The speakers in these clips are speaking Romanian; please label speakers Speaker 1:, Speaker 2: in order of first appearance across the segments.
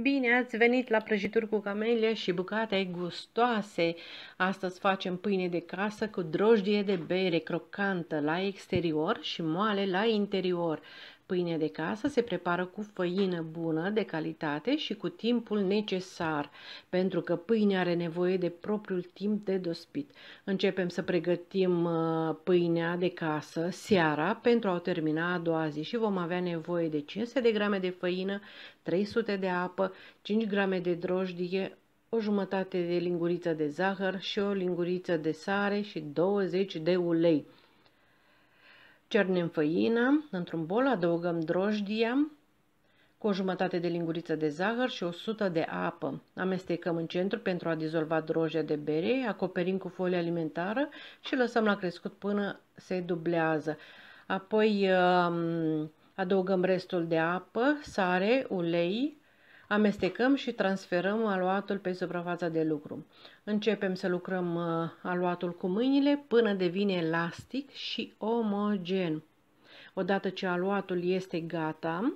Speaker 1: Bine ați venit la prăjituri cu camelie și bucate gustoase! Astăzi facem pâine de casă cu drojdie de bere crocantă la exterior și moale la interior pâine de casă se prepară cu făină bună, de calitate și cu timpul necesar, pentru că pâinea are nevoie de propriul timp de dospit. Începem să pregătim uh, pâinea de casă seara pentru a o termina a doua zi și vom avea nevoie de 500 de grame de făină, 300 de apă, 5 grame de drojdie, o jumătate de linguriță de zahăr și o linguriță de sare și 20 de ulei. Cernem făina într-un bol, adăugăm drojdia cu o jumătate de linguriță de zahăr și 100 de apă. Amestecăm în centru pentru a dizolva drojdia de bere, acoperim cu folie alimentară și lăsăm la crescut până se dublează. Apoi um, adăugăm restul de apă, sare, ulei, Amestecăm și transferăm aluatul pe suprafața de lucru. Începem să lucrăm uh, aluatul cu mâinile până devine elastic și omogen. Odată ce aluatul este gata,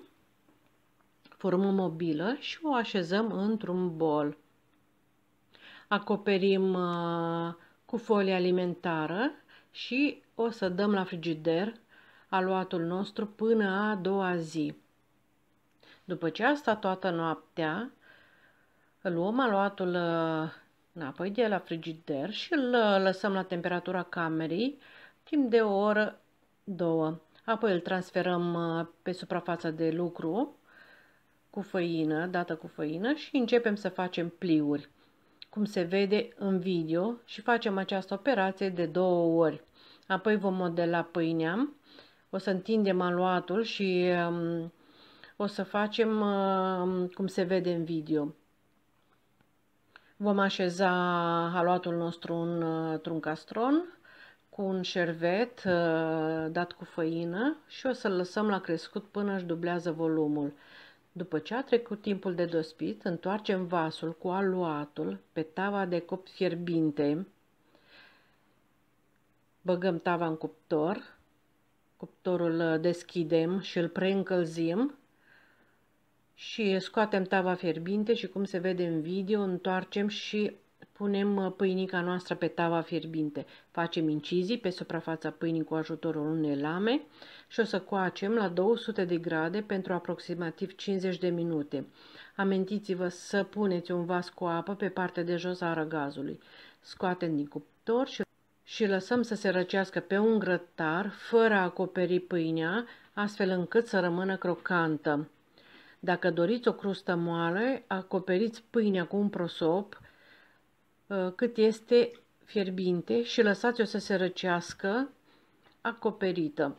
Speaker 1: formăm o bilă și o așezăm într-un bol. Acoperim uh, cu folie alimentară și o să dăm la frigider aluatul nostru până a doua zi. După ce a stat toată noaptea, luăm aluatul ă, înapoi de la frigider și îl ă, lăsăm la temperatura camerei timp de o oră, două. Apoi îl transferăm ă, pe suprafața de lucru cu făină, dată cu făină și începem să facem pliuri, cum se vede în video și facem această operație de două ori. Apoi vom modela pâinea, o să întindem aluatul și um, o să facem uh, cum se vede în video. Vom așeza haluatul nostru uh, într-un castron cu un șervet uh, dat cu făină și o să-l lăsăm la crescut până își dublează volumul. După ce a trecut timpul de dospit, întoarcem vasul cu aluatul pe tava de copt fierbinte. Băgăm tava în cuptor, cuptorul deschidem și îl preîncălzim și scoatem tava fierbinte și cum se vede în video întoarcem și punem uh, pâinica noastră pe tava fierbinte. Facem incizii pe suprafața pâinii cu ajutorul unei lame și o să coacem la 200 de grade pentru aproximativ 50 de minute. Amintiți-vă să puneți un vas cu apă pe partea de jos a răgazului. Scoatem din cuptor și și lăsăm să se răcească pe un grătar fără a acoperi pâinea, astfel încât să rămână crocantă. Dacă doriți o crustă moale, acoperiți pâinea cu un prosop uh, cât este fierbinte și lăsați-o să se răcească acoperită.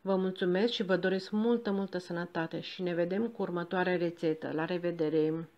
Speaker 1: Vă mulțumesc și vă doresc multă, multă sănătate și ne vedem cu următoarea rețetă. La revedere!